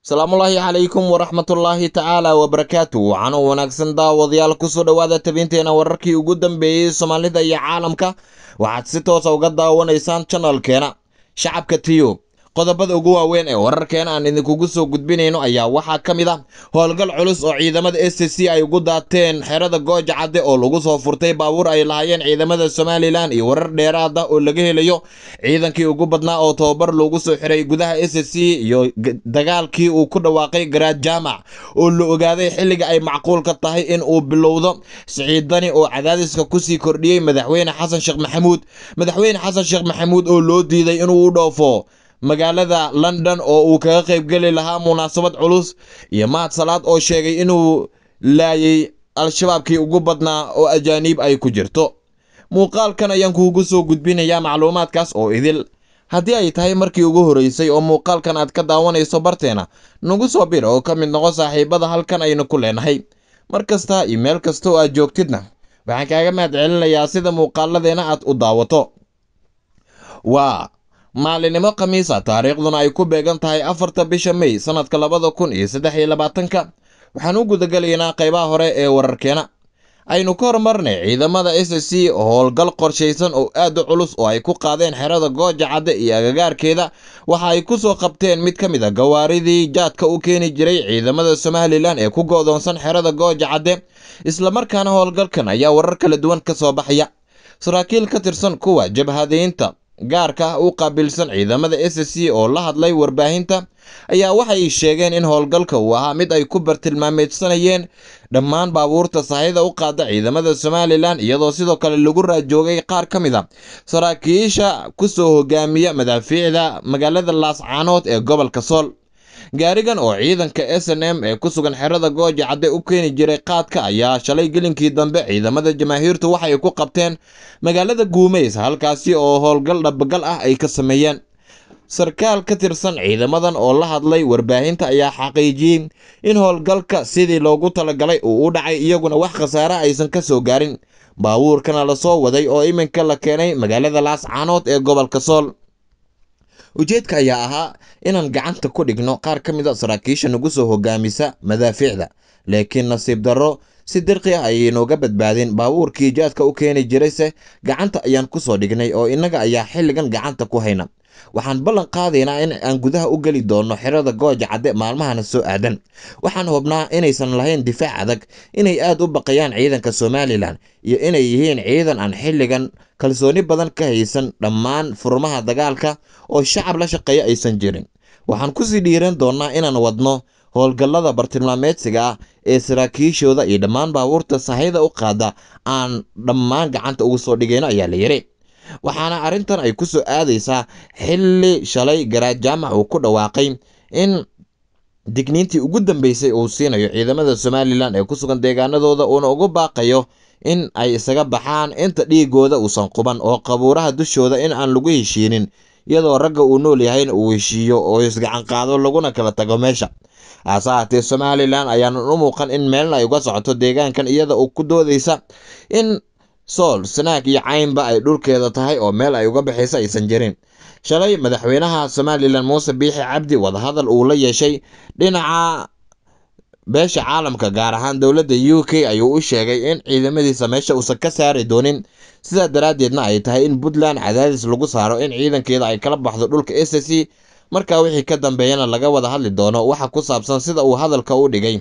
asalaamullaahi calaykum waraxmatullaahi tacaala wabarakaatu waxaan u wanaagsan daawadayaal soo dhowaada tabinteena wararkii ugu dambeeyey soomaalida iyo caalamka waxaad si toosa ah uga daawanaysaan janalkeena shacabka tiyub qodobada ugu waaweyn ee wararkeena aan idinkugu soo gudbinayno ayaa waxaa ka mid ah howlgal culus oo ciidamada s c ay ugu daateen xerada gooja cadde oo lagu soo furtay baabuur ay lahaayeen ciidamada somalilan iyo warar dheeraada oo laga helayo ciidankii ugu badnaa oo tobabar loogu soo xiray gudaha s c iyo dagaalkii uu ku dhawaaqay garaad jaamac oo la ogaaday xilliga ay macquulka tahay in uu bilowdo siciidani oo cadaadiska kusii kordhiyey madaxweyne xasan sheekh maxamuud madaxweyne xasan sheekh maxamuud oo loo diiday inuu u dhoofo magaalada london oo uu kaga qaybgeli lahaa munaasabad culus iyo mahad salaad oo sheegay inuu laayay al-shabaabkii ugu badnaa oo ajaaniib ay ku jirto muuqaalkan ayaan kuugu soo gudbinayaa macluumaadkaas oo idil haddii ay tahay markii ugu horreysay oo muuqaalkan aad ka daawanayso barteena nagu soo bir oo ka mid noqo saaxiibada halkan aynu ku leenahay mar kasta iyo meel kasta oo aad joogtidna waxaan kaaga mahad celinayaa sida muuqaaladeena aad u daawato waa maalinimo khamiisa ah. taariikhduna ay ku beegan tahay afarta bisha mey sannadka labada kun iyo saddex iyo labaatanka waxaan u gudagelaynaa qaybaha hore ee wararkeena aynu ka hormarnay ciidamada s c oo howlgal qorshaysan oo aad u culus oo ay ku qaadeen xerada gooja cadde iyo agagaarkeeda waxa ay ku soo qabteen mid ka mid a ah gawaaridii jaadka u keeni jiray ciidamada somalilan ee ku go'doonsan xerada gooja cadde islamarkaana howlgalkan ayaa warar kala duwan ka soo baxaya saraakiil ka tirsan kuwa jabhadeynta gaarka u qaabilsan ciidamada s c oo la hadlay warbaahinta ayaa waxay sheegeen in howlgalka uu ahaa mid ay ku bartilmaameedsanayeen dhammaan baabuurta sahayda u qaada ciidamada somalilan iyadoo sidoo kale lagu raajoogay qaar ka mid a ah saraakiisha soo hogaamiya madaafiicda magaalada laascaanood ee gobolka sool gaarigan oo ciidanka s n m ee ku sugan xerada gooja cadde u keeni jiray qaadka ayaa shalay gelinkii dambe ciidamada jamaahiirtu waxay ku qabteen magaalada guumeys halkaasi oo howlgal dhabgal ah ay ka sameeyeen sarkaal ka tirsan ciidamadan oo la hadlay warbaahinta ayaa xaqiijiyey in howlgalka sidii loogu talagalay uu u dhacay iyaguna wax khasaare aysan ka soo gaarin baabuurkana lasoo waday oo iminka la keenay magaalada laascaanood ee gobolka sool ujeedka ayaa ahaa inaan gacanta ku dhigno qaar ka mid a ah saraakiisha nagu soo hogaamisa madaaficda laakiin nasiib darro si dirqi ah ayay inooga badbaadeen baabuurkii jaadka u keeni jirayse gacanta ayaan ku soo dhignay oo innaga ayaa xilligan gacanta ku hayna waxaan ballan qaadaynaa in aan gudaha u geli doonno xirada gooja cadde maalmahana soo aadan waxaan hubnaa inaysan lahayn difaac adag inay aad u baqayaan ciidanka somalilan iyo inay yihiin ciidan aan xilligan kalsooni badan ka haysan dhammaan furmaha dagaalka oo shacab la shaqeeya aysan jirin waxaan ku sii dhiiran doonnaa inaan wadno howlgallada bartilmaameedsiga ah ee saraakiishooda iyo dhammaan baabuurta sahayda u qaada aan dhammaan gacanta ugu soo dhigayno ayaa la yidhi waxaana arrintan ay ku soo aadaysaa xilli shalay garaad jaamac uu ku dhawaaqay in digniintii ugu dambeysay uu siinayo ciidamada somalilan ee ku sugan deegaanadooda uuna ugu baaqayo in ay isaga baxaan inta dhiigooda uusan quban oo qabuuraha dushooda in aan lagu heshiinin iyadoo ragga uu nool yahayna uu heshiiyo oo isgacan qaado laguna kala tago meesha hase haatee somalilan ayaanan u muuqan in meelna ay uga socoto deegaankan iyada uu ku doodaysa in sool sanaag iyo caynba ay dhulkeeda tahay oo meel ay uga baxayso aysan jirin shalay madaxweynaha somalilan muuse biixi cabdi wadahadal uu la yeeshay dhinaca beesha caalamka gaar ahaan dowladda u k ayuu u sheegay in ciidamadiisa meesha uusan ka saari doonin sidaa daraaddeedna ay tahay in puntland cadaadis lagu saaro in ciidankeeda ay kala baxdo dhulka s c markaa wixii ka dambeeyana laga wada hadli doono waxa ku saabsan sida uu hadalka u dhigay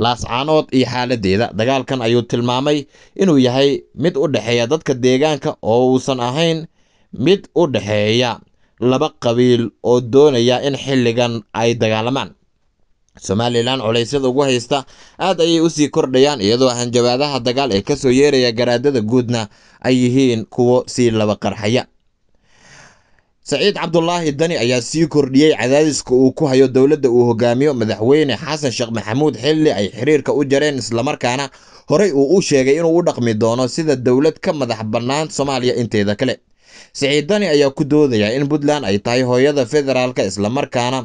laascaanood iyo xaaladeeda dagaalkan ayuu tilmaamay inuu yahay mid u dhexeeya dadka deegaanka oo uusan ahayn mid u dhexeeya laba qabiil oo doonaya in xilligan ay dagaalamaan somalilan culaysyada ugu haysta aad ayay u sii kordhayaan iyadoo hanjabaadaha dagaal ee kasoo yeeraya garaadada guudna ay yihiin kuwo sii laba qarxaya saciid cabdulaahi dani ayaa sii kordhiyey cadaadiska uu ku hayo dowladda uu hogaamiyo madaxweyne xasan sheekh maxamuud xilli ay xiriirka u jareen islamarkaana horey uu u sheegay inuu u dhaqmi doono sida dowlad ka madax bannaan soomaaliya inteeda kale saciid dani ayaa ku doodaya in puntland ay tahay hooyada federaalka islamarkaana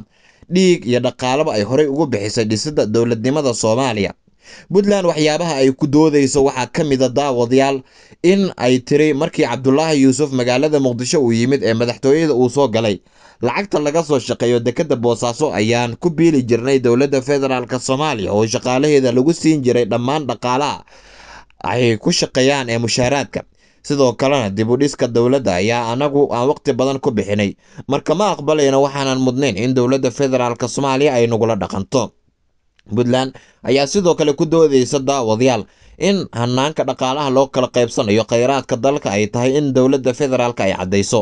dhiig iyo dhaqaalaba ay horey ugu bixisay dhisidda dowladnimada soomaaliya puntland waxyaabaha ay ku doodeyso waxaa ka mida daawadyaal in ay tiri markii cabdulaahi yuusuf magaalada muqdisho uu yimid ee madaxtooyada uu soo galay lacagta laga soo shaqeeyo dekeda boosaaso ayaan ku biili jirnay dowladda federaalk soomaaliya oo shaqaalaheeda lagu siin jiray dhammaan dhaqaalaha ay ku shaqeeyaan ee mushaaraadka sidoo kalena dibudhiska dowladda ayaa anagu aan waqti badan ku bixinay marka ma aqbalayna waxaanan mudnayn in dowladda federaalk soomaaliya ay nagula dhaqanto puntland ayaa sidoo kale ku doodaysa daawadayaal in hanaanka dhaqaalaha loo kala qaybsanayo khayraadka dalka ay tahay in dowladda federaalk ay caddayso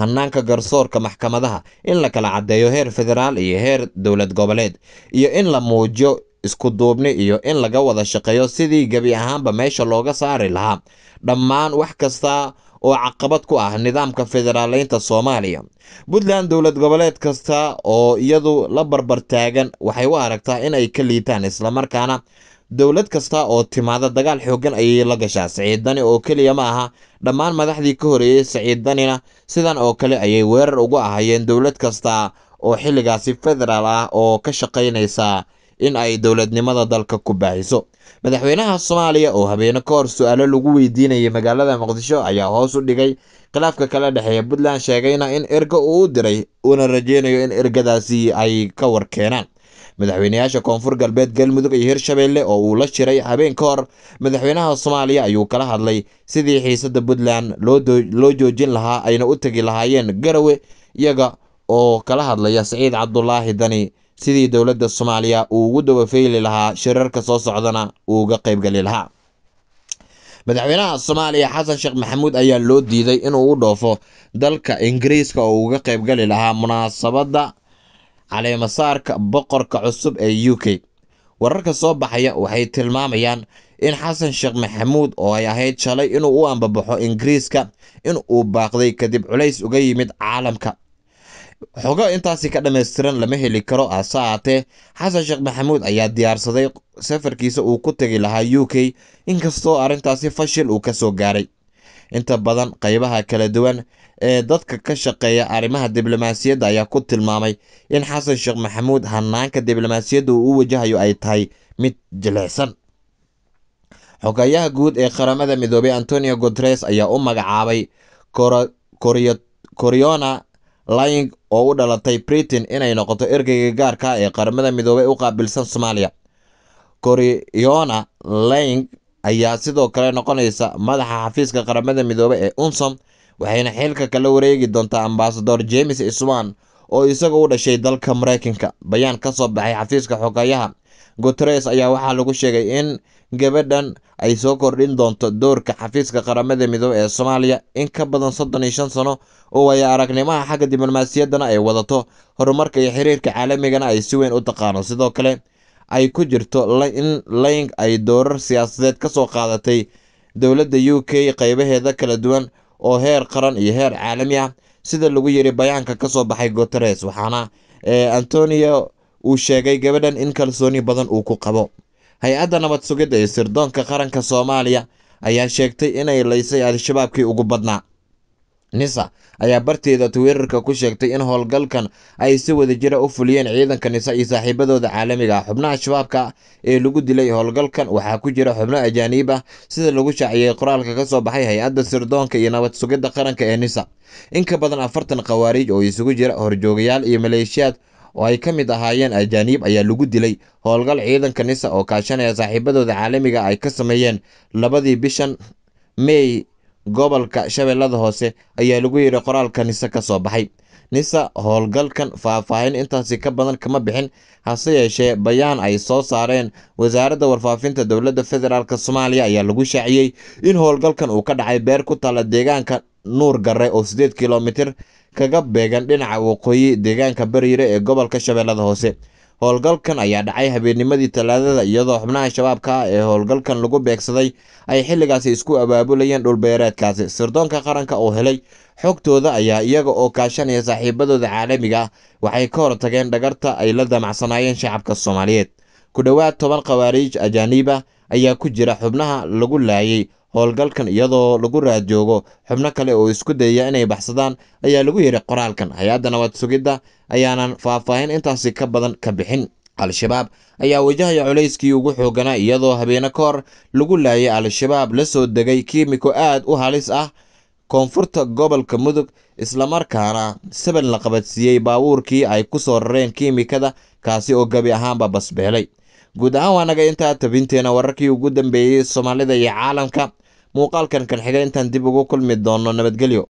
hanaanka garsoorka maxkamadaha in la kala caddeeyo heer federaal iyo heer dowlad goboleed iyo in la muujiyo isku duubni iyo in laga wada shaqeeyo sidii gebi ahaanba meesha looga saari lahaa dhammaan wax kastaa oo caqabad ku ah nidaamka federaaleynta soomaaliya puntland dowlad goboleed kasta oo iyadu la barbar taagan waxay u aragtaa in ay ka liitaan islamarkaana dowlad kasta oo timaada dagaal xooggan ayay la gashaa siciid dani oo keliya ma aha dhammaan madaxdii ka horeeyey siciid danina sidan oo kale ayay weerar ugu ahayeen dowlad kasta oo xilligaasi federaal ah oo ka shaqaynaysa in ay dowladnimada dalka ku baahiso madaxweynaha soomaaliya oo habeene ka hor su-aalo lagu weydiinayay magaalada muqdisho ayaa hoos u dhigay khilaafka kala dhexeeya puntland sheegayna in erga uu u diray uuna rajeynayo in ergadaasi ay ka war keenaan madaxweyneyaasha koonfur galbeed galmudug iyo hirshabelle oo uu la shiray habeen ka hor madaxweynaha soomaaliya ayuu kala hadlay sidii xiisadda puntland loo joojin lahaa ayna u tegi lahaayeen garowe iyaga oo kala hadlaya saciid cabdulaahi dani sidii dowladda soomaaliya uu ugu dabafeyli lahaa shirarka soo socdana uu uga qaybgali lahaa madaxweynaha soomaaliya xasan sheekh maxamuud ayaa loo diiday inuu u dhoofo dalka ingiriiska oo uga qaybgali lahaa munaasabadda caleemasaarka boqorka cusub ee u k wararka soo baxaya waxay tilmaamayaan in xasan sheekh maxamuud oo ay ahayd shalay inuu u ambabaxo ingiriiska in uu baaqday kadib culays uga yimid caalamka xogo intaasi ka dhammaystiran lama heli karo hase haatee xasan sheekh maxamuud ayaa diyaarsaday safarkiisa uu ku tegi lahaa u k inkastoo arrintaasi fashil uu kasoo gaaray inta badan qaybaha kala duwan ee dadka ka shaqeeya arrimaha diblomaasiyadda ayaa ku tilmaamay in xasan sheekh maxamuud hanaanka diblomaasiyadda uu u wajahayo ay tahay mid jilicsan xogayaha guud ee qaramada midoobey antonio guteres ayaa u magacaabay koriyona laying oo u dhalatay britain inay noqoto ergeyga gaarka ah ee qaramada midoobey u qaabilsan soomaaliya koriona laying ayaa sidoo kale noqonaysa madaxa xafiiska qaramada midoobe ee unsom waxayna xilka kala wareegi doontaa ambasador james iswan oo isaga u dhashay dalka maraykanka bayaan ka soo baxay xafiiska xogeeyaha guteres ayaa waxaa lagu sheegay in gabadhan ay soo kordhin doonto doorka xafiiska qaramada midoobey ee soomaaliya in ka badan soddon iyo shan sano oo waaya aragnimaha xagga diblomaasiyaddana ay wadato horumarka iyo xiriirka caalamigana ah ay si weyn u taqaano sidoo kale ay ku jirto in laying ay doorar siyaasadeed ka soo qaadatay dowladda u k qaybaheeda kala duwan oo heer qaran iyo heer caalami ah sida lagu yiri bayaanka kasoo baxay guteres waxaana eh, antonio uu sheegay gabadhan in kalsooni badan uu ku qabo hay-adda nabad sugidda ee sirdoonka qaranka soomaaliya ayaa sheegtay inay laysay al-shabaabkii ugu badnaa nisa ayaa barteeda tiwitarka ku sheegtay in howlgalkan ay si wada jira ah u fuliyeen ciidanka nisa iyo saaxiibadooda caalamiga ah xubnaha shabaabka ee lagu dilay howlgalkan waxaa ku jira xubno ajaaniib ah sida lagu shaaciyey qoraalka ka soo baxay hay-adda sirdoonka iyo nabad sugidda qaranka ee nisa in ka badan afartan khawaariij oo isugu jira horjoogayaal iyo maleeshiyaad oo ay ka mid ahaayeen ajaaniib ayaa lagu dilay howlgal ciidanka nisa oo kaashanaya saaxiibadooda caalamiga ah ay ka sameeyeen labadii bishan mey gobolka shabeellada hoose ayaa lagu yidhi qoraalka nise ka soo baxay nisa howlgalkan faahfaahin intaasi ka badan kama bixin hase yeeshee bayaan ay soo saareen wasaaradda warfaafinta dowladda federaalk soomaaliya ayaa lagu shaaciyey in howlgalkan uu ka dhacay beer ku taala deegaanka nuur garre oo siddeed kilomitir kaga beegan dhinaca waqooyi deegaanka baryire ee gobolka shabeellada hoose howlgalkan ayaa dhacay habeennimadii talaadada iyadoo xubnaha shabaabka ah ee howlgalkan lagu beegsaday ay xilligaasi isku abaabulayeen dhul beereedkaasi sirdoonka qaranka oo helay xogtooda ayaa iyaga oo kaashanaya saaxiibadooda caalamiga ah. waxay ka hor tageen dhagarta ay la damacsanaayeen shacabka soomaaliyeed ku dhowaad toban khawaariij ajaaniiba ayaa ku jira xubnaha lagu laayay howlgalkan iyadoo lagu raad xubno kale oo isku dayaya inay baxsadaan ayaa lagu yidhi qoraalkan hay-adda nabad sugidda ayaanan faahfaahin intaasi ka badan ka bixin al-shabaab ayaa wajahaya culayskii ugu xooganaa iyadoo habeene ka lagu laayay al-shabaab la soo degay kiimiko aad u halis ah koonfurta gobolka mudug islamarkaana saban la qabadsiiyey baabuurkii ay ku soo rareen kiimikada kaasi oo gebi ahaanba basbeelay guud ahaan waa nagay intaa tabinteena wararkii ugu dambeeyey soomaalida iyo caalamka muuqaalkan kan xiga intaan dib ugu kulmi doonno nabadgelyo